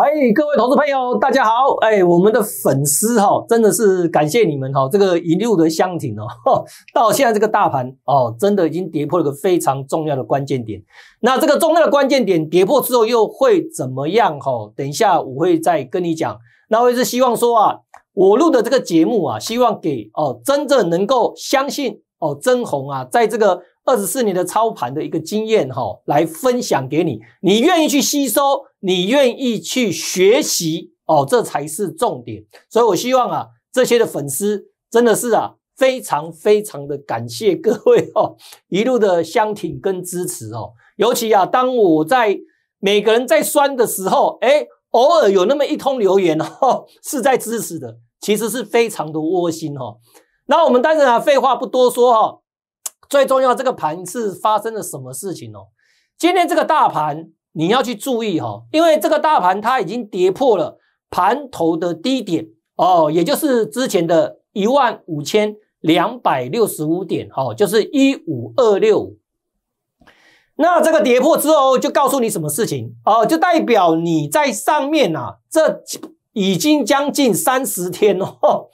哎，各位投资朋友，大家好！哎，我们的粉丝哈，真的是感谢你们哈。这个一路的相挺哦，到现在这个大盘哦，真的已经跌破了个非常重要的关键点。那这个重要的关键点跌破之后又会怎么样哈？等一下我会再跟你讲。那我也是希望说啊，我录的这个节目啊，希望给哦真正能够相信哦真红啊，在这个。二十四年的操盘的一个经验哈，来分享给你，你愿意去吸收，你愿意去学习哦，这才是重点。所以我希望啊，这些的粉丝真的是啊，非常非常的感谢各位哦，一路的相挺跟支持哦。尤其啊，当我在每个人在酸的时候，哎，偶尔有那么一通留言哦，是在支持的，其实是非常的窝心哈。那我们当然啊，废话不多说哈。最重要，这个盘是发生了什么事情哦？今天这个大盘你要去注意哈，因为这个大盘它已经跌破了盘头的低点哦，也就是之前的一万五千两百六十五点哦，就是一五二六。那这个跌破之后，就告诉你什么事情哦？就代表你在上面呐，这已经将近三十天哦，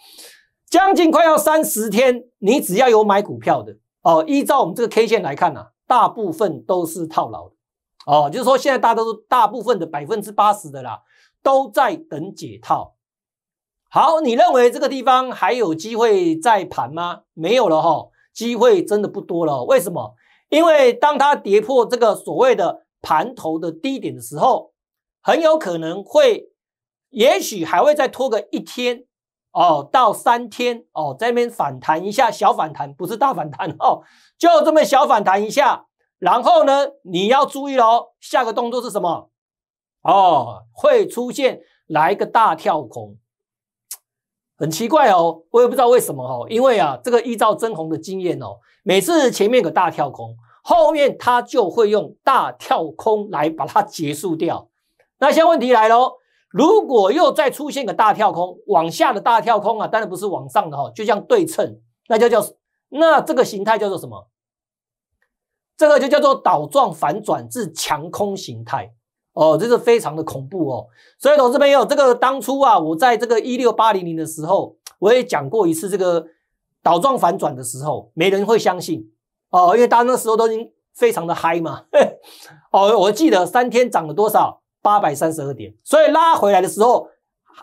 将近快要三十天，你只要有买股票的。哦，依照我们这个 K 线来看呢，大部分都是套牢的。哦，就是说现在大多数、大部分的百分之八十的啦，都在等解套。好，你认为这个地方还有机会再盘吗？没有了哈，机会真的不多了。为什么？因为当它跌破这个所谓的盘头的低点的时候，很有可能会，也许还会再拖个一天。哦，到三天哦，这边反弹一下，小反弹不是大反弹哦，就这么小反弹一下，然后呢，你要注意喽，下个动作是什么？哦，会出现来个大跳空，很奇怪哦，我也不知道为什么哦，因为啊，这个依照真红的经验哦，每次前面个大跳空，后面它就会用大跳空来把它结束掉，那现在问题来喽。如果又再出现个大跳空往下的大跳空啊，当然不是往上的哈，就这样对称，那就叫那这个形态叫做什么？这个就叫做倒状反转至强空形态哦，这是非常的恐怖哦。所以，同事朋友，这个当初啊，我在这个一六八零零的时候，我也讲过一次这个倒状反转的时候，没人会相信哦，因为大家那时候都已经非常的嗨嘛。哦，我记得三天涨了多少？八百三十二点，所以拉回来的时候，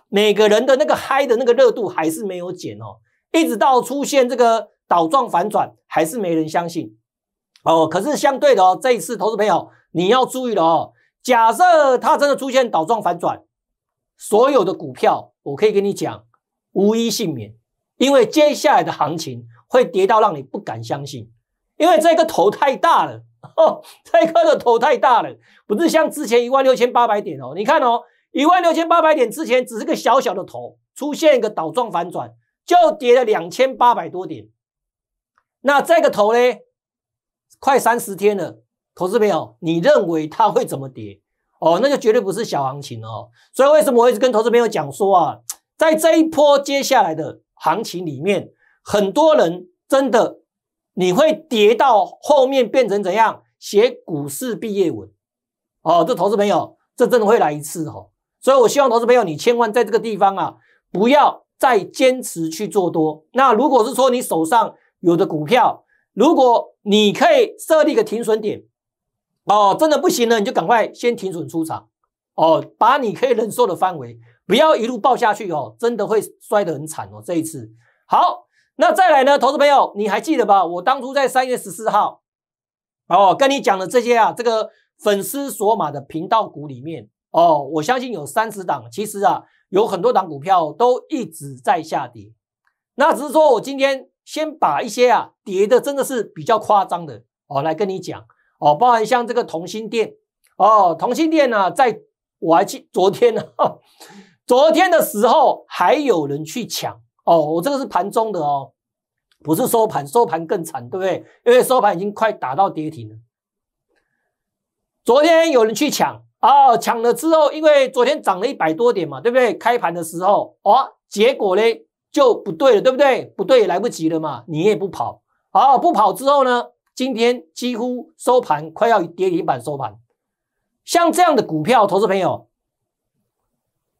每个人的那个嗨的那个热度还是没有减哦，一直到出现这个倒状反转，还是没人相信哦。可是相对的哦，这一次，投资朋友你要注意了哦。假设它真的出现倒状反转，所有的股票，我可以跟你讲，无一幸免，因为接下来的行情会跌到让你不敢相信，因为这个头太大了。哦，这一颗的头太大了，不是像之前一万六千八百点哦。你看哦，一万六千八百点之前只是个小小的头，出现一个倒状反转，就跌了两千八百多点。那这个头呢，快三十天了，投资朋友，你认为它会怎么跌？哦，那就绝对不是小行情哦。所以为什么我一直跟投资朋友讲说啊，在这一波接下来的行情里面，很多人真的。你会跌到后面变成怎样？写股市毕业文，哦，这投资朋友，这真的会来一次哦。所以我希望投资朋友，你千万在这个地方啊，不要再坚持去做多。那如果是说你手上有的股票，如果你可以设立个停损点，哦，真的不行了，你就赶快先停损出场，哦，把你可以忍受的范围，不要一路爆下去哦，真的会摔得很惨哦。这一次，好。那再来呢，投资朋友，你还记得吧？我当初在三月十四号，哦，跟你讲的这些啊，这个粉丝索玛的频道股里面，哦，我相信有三十档，其实啊，有很多档股票都一直在下跌。那只是说我今天先把一些啊跌的真的是比较夸张的哦，来跟你讲哦，包含像这个同心店哦，同心店呢，在我还记昨天呢，昨天的时候还有人去抢哦，我这个是盘中的哦。不是收盘，收盘更惨，对不对？因为收盘已经快打到跌停了。昨天有人去抢，啊，抢了之后，因为昨天涨了一百多点嘛，对不对？开盘的时候，哦，结果呢就不对了，对不对？不对，来不及了嘛，你也不跑，好，不跑之后呢，今天几乎收盘快要跌停板收盘。像这样的股票，投资朋友，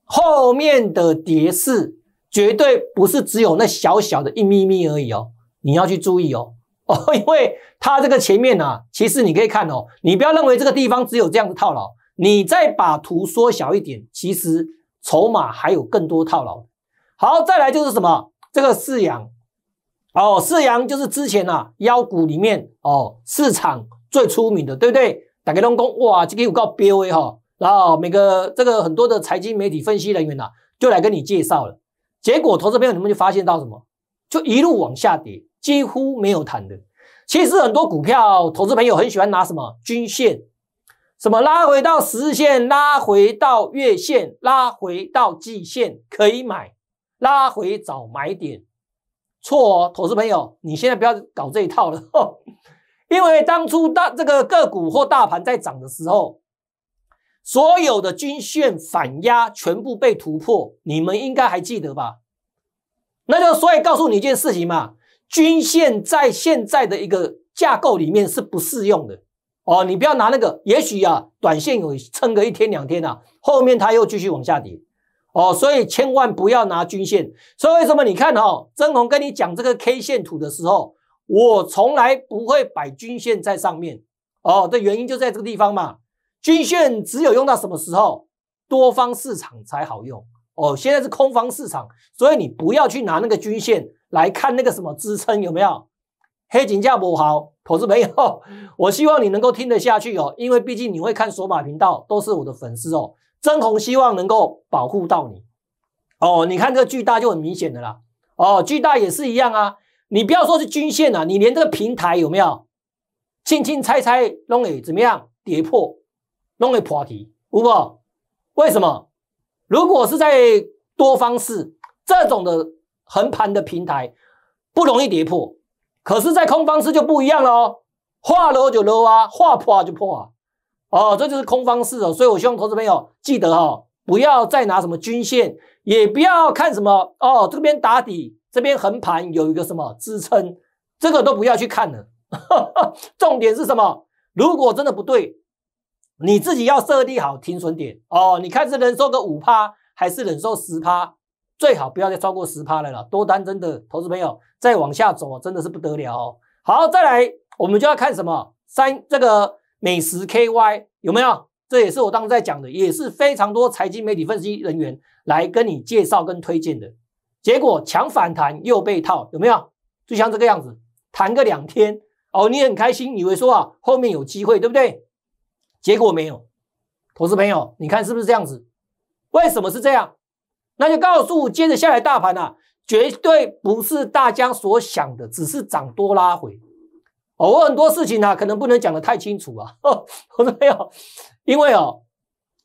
后面的跌势。绝对不是只有那小小的一咪咪而已哦，你要去注意哦 哦，因为它这个前面呢，其实你可以看哦，你不要认为这个地方只有这样的套牢，你再把图缩小一点，其实筹码还有更多套牢。好，再来就是什么，这个四阳哦，四阳就是之前呐，妖股里面哦，市场最出名的，对不对？打开龙宫哇，今天股高飙威哈，然后每个这个很多的财经媒体分析人员呐，就来跟你介绍了。结果，投资朋友你们就发现到什么？就一路往下跌，几乎没有弹的。其实很多股票，投资朋友很喜欢拿什么均线，什么拉回到十日线，拉回到月线，拉回到季线，可以买，拉回找买点。错哦，投资朋友，你现在不要搞这一套了，因为当初大这个个股或大盘在涨的时候。所有的均线反压全部被突破，你们应该还记得吧？那就所以告诉你一件事情嘛，均线在现在的一个架构里面是不适用的哦。你不要拿那个，也许啊，短线有撑个一天两天呐，后面它又继续往下跌哦，所以千万不要拿均线。所以为什么你看哦，曾红跟你讲这个 K 线图的时候，我从来不会摆均线在上面哦，的原因就在这个地方嘛。均线只有用到什么时候，多方市场才好用哦。现在是空方市场，所以你不要去拿那个均线来看那个什么支撑有没有。黑井价不好，投资没有。我希望你能够听得下去哦，因为毕竟你会看索马频道，都是我的粉丝哦。真红希望能够保护到你哦。你看这巨大就很明显的啦哦，巨大也是一样啊。你不要说是均线啊，你连这个平台有没有？轻轻猜猜弄 o 怎么样跌破？弄个破题，唔好？为什么？如果是在多方式这种的横盘的平台，不容易跌破；可是，在空方式就不一样了哦，画 low 就 low 啊，画破就破啊。哦，这就是空方式哦。所以，我希望投资朋友记得哦，不要再拿什么均线，也不要看什么哦，这边打底，这边横盘有一个什么支撑，这个都不要去看了。重点是什么？如果真的不对。你自己要设定好停损点哦，你看是忍受个五趴还是忍受十趴，最好不要再超过十趴来了。多单真的，投资朋友再往下走啊，真的是不得了。好，再来，我们就要看什么三这个美食 KY 有没有？这也是我当时在讲的，也是非常多财经媒体分析人员来跟你介绍跟推荐的。结果强反弹又被套，有没有？就像这个样子，弹个两天哦，你很开心，以为说啊后面有机会，对不对？结果没有，投资朋友，你看是不是这样子？为什么是这样？那就告诉，接着下来大盘啊，绝对不是大家所想的，只是涨多拉回。哦，我很多事情啊，可能不能讲的太清楚啊，我 说朋友，因为哦，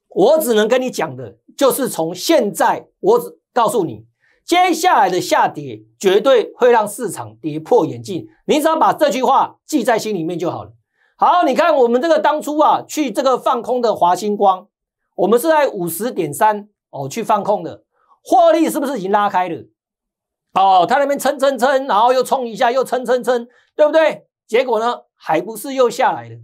我只能跟你讲的，就是从现在，我只告诉你，接下来的下跌绝对会让市场跌破眼镜，你只要把这句话记在心里面就好了。好，你看我们这个当初啊，去这个放空的华星光，我们是在五十点三哦去放空的，获利是不是已经拉开了？哦，他那边蹭蹭蹭，然后又冲一下又蹭蹭蹭，对不对？结果呢，还不是又下来了。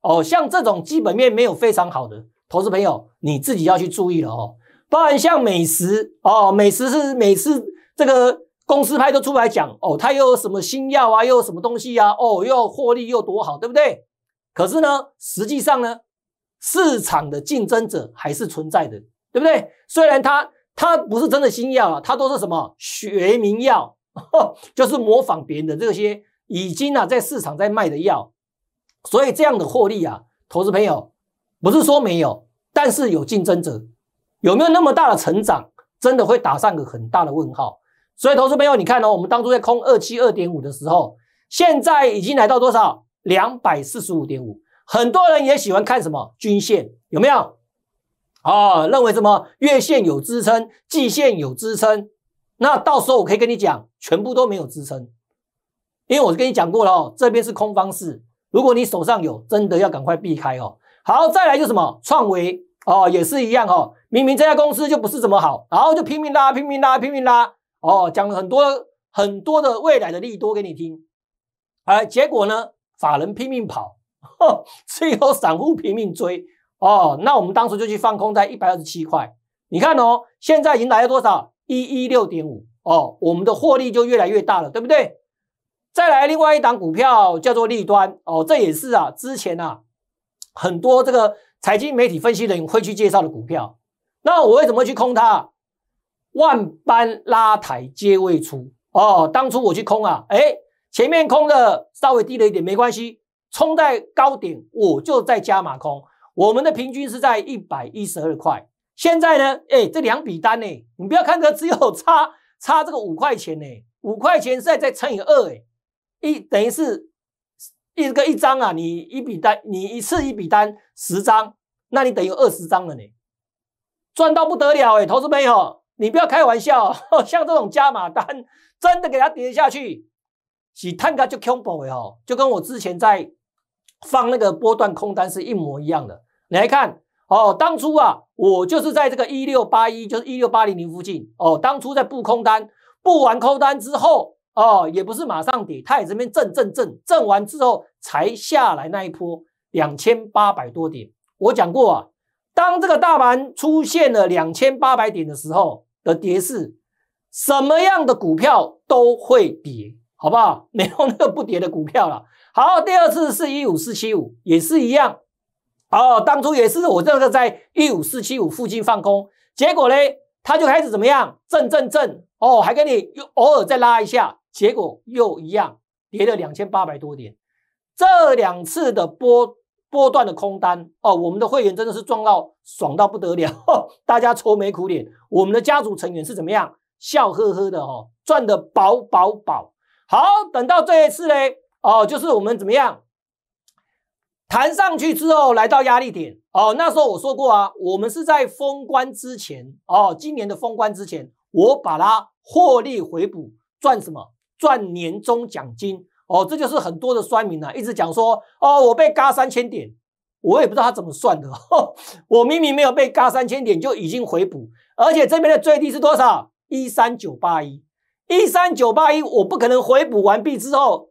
哦，像这种基本面没有非常好的投资朋友，你自己要去注意了哦。当然，像美食哦，美食是美食这个。公司派都出来讲哦，他又有什么新药啊，又有什么东西呀？哦，又获利又多好，对不对？可是呢，实际上呢，市场的竞争者还是存在的，对不对？虽然他他不是真的新药了，他都是什么学名药，就是模仿别人的这些已经啊在市场在卖的药，所以这样的获利啊，投资朋友不是说没有，但是有竞争者，有没有那么大的成长，真的会打上个很大的问号。所以，投资朋友，你看哦，我们当初在空二七二点五的时候，现在已经来到多少？两百四十五点五。很多人也喜欢看什么均线，有没有？哦，认为什么月线有支撑，季线有支撑，那到时候我可以跟你讲，全部都没有支撑，因为我跟你讲过了哦。这边是空方式。如果你手上有，真的要赶快避开哦。好，再来就什么创维哦，也是一样哦。明明这家公司就不是怎么好，然后就拼命拉，拼命拉，拼命拉。哦，讲了很多很多的未来的利多给你听，而结果呢，法人拼命跑，最后散户拼命追。哦，那我们当时就去放空在一百二十七块，你看哦，现在已经来了多少一一六点五哦，我们的获利就越来越大了，对不对？再来另外一档股票叫做利端哦，这也是啊，之前啊很多这个财经媒体分析人会去介绍的股票。那我为什么去空它？万般拉抬皆未出哦，当初我去空啊，哎，前面空的稍微低了一点，没关系，冲在高点我就再加码空。我们的平均是在一百一十二块，现在呢，哎，这两笔单呢，你不要看它只有差 差这个五块钱呢，五块钱再再乘以二哎，一等于是一个一张啊，你一笔单你一次一笔单十张，那你等于二十张了呢，赚到不得了哎，投资朋友，你不要开玩笑，像这种加码单，真的给它跌下去，只探它就空保的哦，就跟我之前在放那个波段空单是一模一样的。你来看哦，当初啊，我就是在这个一六八一，就是一六八零零附近哦，当初在布空单，布完空单之后哦，也不是马上跌，它也这边震震震震完之后才下来那一波两千八百多点。我讲过啊，当这个大盘出现了两千八百点的时候。而跌是，什么样的股票都会跌，好不好？没有那个不跌的股票了。好，第二次是一五四七五，也是一样，哦，当初也是我这个在一五四七五附近放空，结果嘞，它就开始怎么样，震震震，哦，还给你又偶尔再拉一下，结果又一样，跌了两千八百多点，这两次的波。波段的空单哦，我们的会员真的是赚到爽到不得了，大家愁眉苦脸，我们的家族成员是怎么样笑呵呵的哦，赚的饱饱饱。好，等到这一次嘞哦，就是我们怎么样弹上去之后，来到压力点哦，那时候我说过啊，我们是在封关之前哦，今年的封关之前，我把它获利回补，赚什么赚年终奖金。哦，这就是很多的衰民啊，一直讲说，哦，我被嘎三千点，我也不知道他怎么算的，我明明没有被嘎三千点就已经回补，而且这边的最低是多少？一三九八一，一三九八一，我不可能回补完毕之后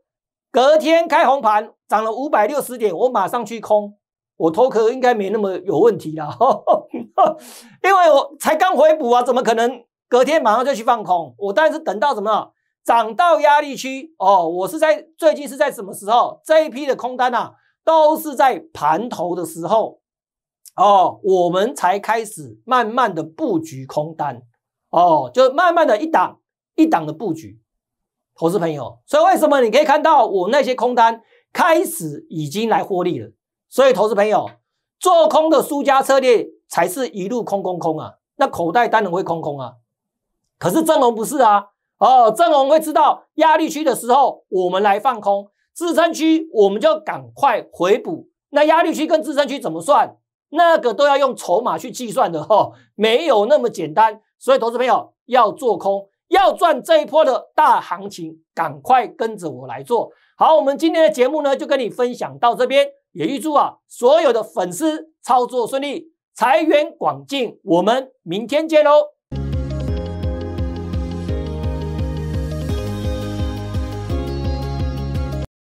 隔天开红盘涨了五百六十点，我马上去空，我脱壳应该没那么有问题了。因为我才刚回补啊，怎么可能隔天马上就去放空？我然是等到什么？涨到压力区哦，我是在最近是在什么时候？这一批的空单啊，都是在盘头的时候哦，我们才开始慢慢的布局空单哦，就慢慢的一档一档的布局，投资朋友。所以为什么你可以看到我那些空单开始已经来获利了？所以投资朋友做空的输家策略才是一路空空空啊，那口袋当然会空空啊，可是正龙不是啊。哦，正红会知道压力区的时候，我们来放空；支撑区我们就赶快回补。那压力区跟支撑区怎么算？那个都要用筹码去计算的哦，没有那么简单。所以，投资朋友要做空，要赚这一波的大行情，赶快跟着我来做。好，我们今天的节目呢，就跟你分享到这边，也预祝啊所有的粉丝操作顺利，财源广进。我们明天见喽。